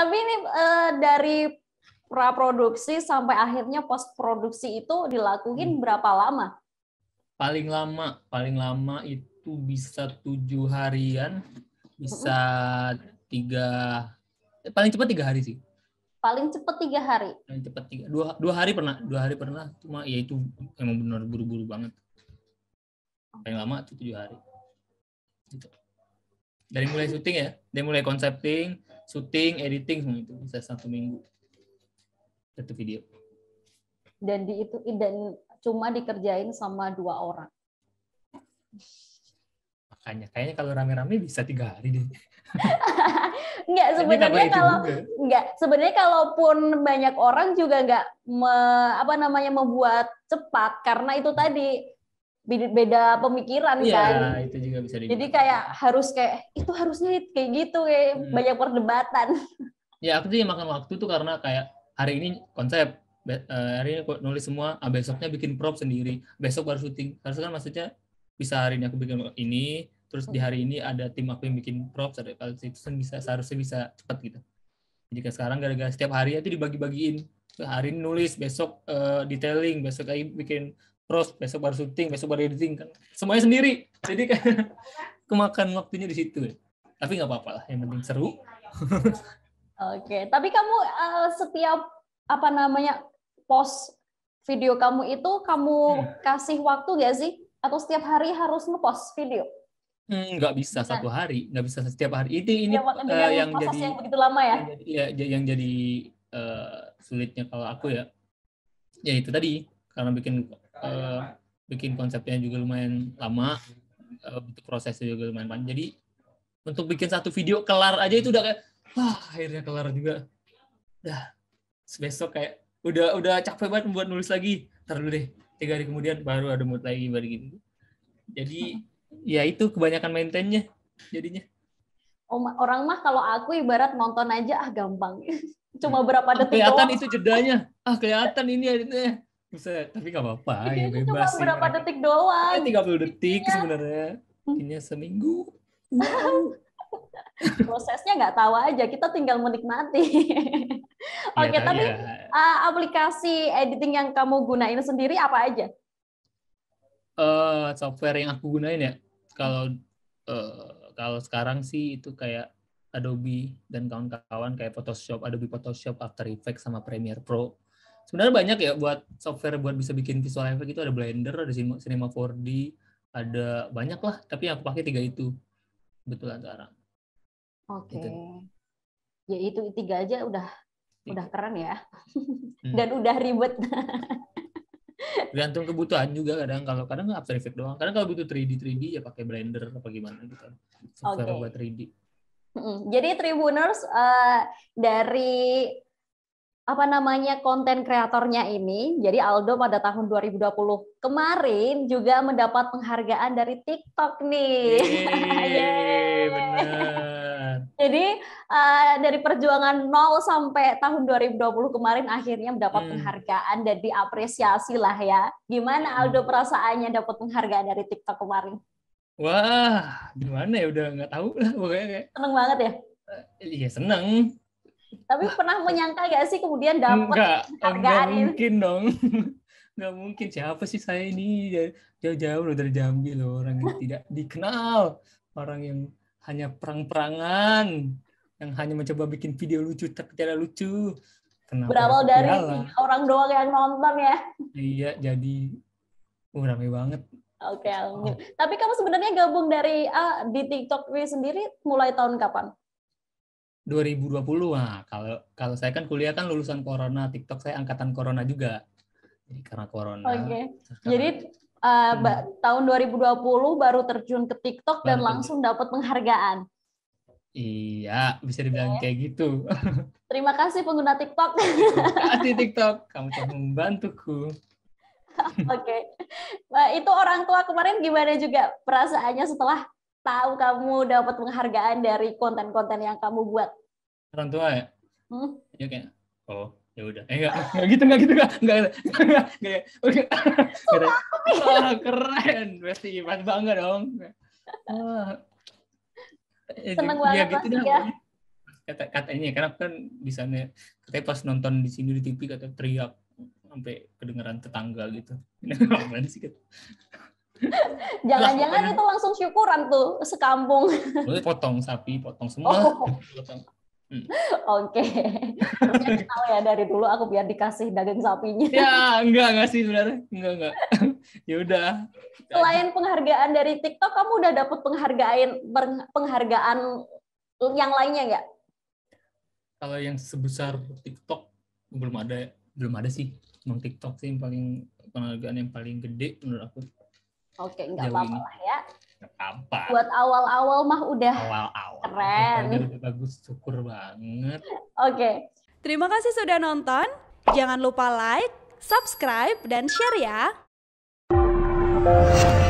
Tapi ini uh, dari produksi sampai akhirnya post produksi itu dilakuin hmm. berapa lama? Paling lama, paling lama itu bisa tujuh harian, bisa tiga, eh, paling cepat tiga hari sih. Paling cepat tiga hari. Paling cepat tiga, dua, dua hari pernah, dua hari pernah. Cuma ya itu emang benar buru-buru banget. Paling lama itu tujuh hari. Gitu. Dari mulai syuting ya, dari mulai konsepting, syuting, editing semua itu bisa satu minggu satu video. Dan di itu dan cuma dikerjain sama dua orang. Makanya kayaknya kalau rame-rame bisa tiga hari deh. enggak sebenarnya kalau enggak sebenarnya kalaupun banyak orang juga enggak me, apa namanya membuat cepat karena itu tadi beda pemikiran ya, kan. itu juga bisa dibilang. Jadi kayak harus kayak itu harusnya kayak gitu kayak hmm. banyak perdebatan. Ya, aku tuh makan waktu tuh karena kayak hari ini konsep eh, hari ini aku nulis semua, ah, besoknya bikin prop sendiri, besok baru syuting. Harusnya kan maksudnya bisa hari ini aku bikin ini, terus di hari ini ada tim aku yang bikin prop, ada itu kan bisa seharusnya bisa cepat gitu. Jadi sekarang gara-gara setiap hari itu dibagi-bagiin. Hari ini nulis, besok uh, detailing, besok lagi bikin terus besok baru syuting besok baru editing kan semuanya sendiri jadi kan kemakan waktunya di situ tapi nggak apa-apa lah yang penting seru oke okay. tapi kamu uh, setiap apa namanya post video kamu itu kamu yeah. Hmm. kasih waktu gak sih atau setiap hari harus ngepost video hmm, nggak mm, bisa satu hari nggak bisa setiap hari ini ini ya, uh, yang jadi yang begitu lama ya yang jadi, ya, ya, yang jadi uh, sulitnya kalau aku ya ya itu tadi karena bikin uh, bikin konsepnya juga lumayan lama uh, prosesnya juga lumayan panjang jadi untuk bikin satu video kelar aja itu udah kayak wah akhirnya kelar juga udah besok kayak udah udah capek banget buat nulis lagi Terus deh tiga hari kemudian baru ada mood lagi baru gitu jadi ya itu kebanyakan maintainnya jadinya orang mah kalau aku ibarat nonton aja ah gampang cuma berapa detik kelihatan itu jedanya ah kelihatan ini ya bisa, tapi gak apa-apa ya bebas cuma berapa detik doang. Eh, tiga 30 detik ya. sebenarnya. Ini seminggu. Wow. Prosesnya nggak tahu aja, kita tinggal menikmati. Oke, ya, tapi ya. Uh, aplikasi editing yang kamu gunain sendiri apa aja? Uh, software yang aku gunain ya, kalau uh, kalau sekarang sih itu kayak Adobe dan kawan-kawan kayak Photoshop, Adobe Photoshop, After Effects sama Premiere Pro sebenarnya banyak ya buat software buat bisa bikin visual effect itu ada Blender, ada Cinema 4D, ada banyak lah. Tapi yang aku pakai tiga itu betulan sekarang. Oke. Okay. Gitu. Ya itu tiga aja udah tiga. udah keren ya. Hmm. Dan udah ribet. Gantung kebutuhan juga kadang kalau kadang nggak After Effects doang. Kadang kalau butuh 3D 3D ya pakai Blender apa gimana gitu. Kan. Software okay. buat 3D. Jadi Tribuners uh, dari apa namanya konten kreatornya ini. Jadi Aldo pada tahun 2020 kemarin juga mendapat penghargaan dari TikTok nih. Yeay, benar. Jadi uh, dari perjuangan nol sampai tahun 2020 kemarin akhirnya mendapat hmm. penghargaan dan diapresiasi lah ya. Gimana hmm. Aldo perasaannya dapat penghargaan dari TikTok kemarin? Wah, gimana ya udah nggak tahu lah pokoknya kayak. Seneng banget ya? Eh, iya uh, seneng, tapi pernah menyangka gak sih kemudian dapat penghargaan enggak mungkin dong. Nggak mungkin siapa sih saya ini jauh-jauh loh dari Jambi loh orang yang tidak dikenal, orang yang hanya perang-perangan, yang hanya mencoba bikin video lucu tapi tidak lucu. Kenapa Berawal dari piala? orang doang yang nonton ya. Iya, jadi uh, rame banget. Oke, okay, oh. tapi kamu sebenarnya gabung dari uh, di TikTok sendiri mulai tahun kapan? 2020. Nah, kalau kalau saya kan kuliah kan lulusan corona, TikTok saya angkatan corona juga. Jadi karena corona. Oke. Okay. Karena... Jadi uh, hmm. tahun 2020 baru terjun ke TikTok baru dan langsung dapat penghargaan. Iya, bisa dibilang okay. kayak gitu. Terima kasih pengguna TikTok. Terima kasih TikTok, kamu telah membantuku. Oke. Okay. Nah, itu orang tua kemarin gimana juga perasaannya setelah tahu kamu dapat penghargaan dari konten-konten yang kamu buat? Orang tua ya? Hmm? Ya kayak, oh ya udah. Eh enggak, enggak gitu, enggak gitu, enggak, enggak, enggak, enggak, enggak. Wah, keren, pasti pas bangga dong. Wah. Seneng iya, banget ya, gitu pasti ya. Kata, katanya, karena kan di sana, katanya pas nonton di sini di TV kata teriak sampai kedengeran tetangga gitu. Ini sih gitu. Jangan-jangan itu langsung syukuran tuh sekampung. potong sapi, potong oh. semua. Oh. Hmm. Oke. Okay. tahu ya dari dulu aku biar dikasih daging sapinya. Ya, enggak enggak sih sebenarnya. Enggak enggak. ya udah. Selain penghargaan dari TikTok, kamu udah dapet penghargaan penghargaan yang lainnya nggak? Kalau yang sebesar TikTok belum ada belum ada sih. Memang TikTok sih yang paling penghargaan yang paling gede menurut aku. Oke, nggak apa-apa lah ya. Nggak apa Buat awal-awal mah udah awal-awal. keren. Udah bagus, syukur banget. Oke. Terima kasih sudah nonton. Jangan lupa like, subscribe, dan share ya.